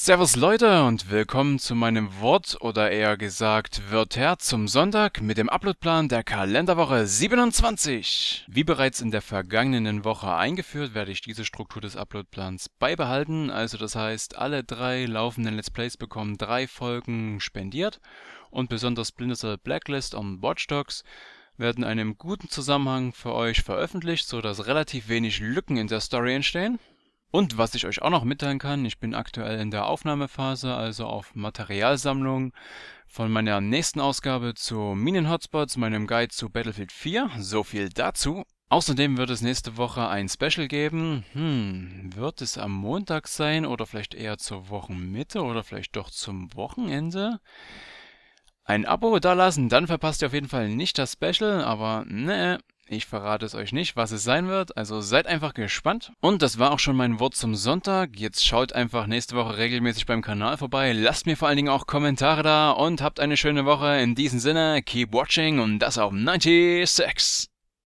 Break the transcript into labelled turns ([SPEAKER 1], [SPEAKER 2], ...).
[SPEAKER 1] Servus Leute und willkommen zu meinem Wort oder eher gesagt Wörter zum Sonntag mit dem Uploadplan der Kalenderwoche 27. Wie bereits in der vergangenen Woche eingeführt, werde ich diese Struktur des Uploadplans beibehalten. Also das heißt, alle drei laufenden Let's Plays bekommen drei Folgen spendiert und besonders Blindeser Blacklist und Watch Dogs werden einem guten Zusammenhang für euch veröffentlicht, sodass relativ wenig Lücken in der Story entstehen. Und was ich euch auch noch mitteilen kann, ich bin aktuell in der Aufnahmephase, also auf Materialsammlung von meiner nächsten Ausgabe zu Minenhotspots, meinem Guide zu Battlefield 4. So viel dazu. Außerdem wird es nächste Woche ein Special geben. Hm, wird es am Montag sein oder vielleicht eher zur Wochenmitte oder vielleicht doch zum Wochenende? Ein Abo dalassen, dann verpasst ihr auf jeden Fall nicht das Special, aber ne, ich verrate es euch nicht, was es sein wird, also seid einfach gespannt. Und das war auch schon mein Wort zum Sonntag. Jetzt schaut einfach nächste Woche regelmäßig beim Kanal vorbei. Lasst mir vor allen Dingen auch Kommentare da und habt eine schöne Woche. In diesem Sinne, keep watching und das auf 96.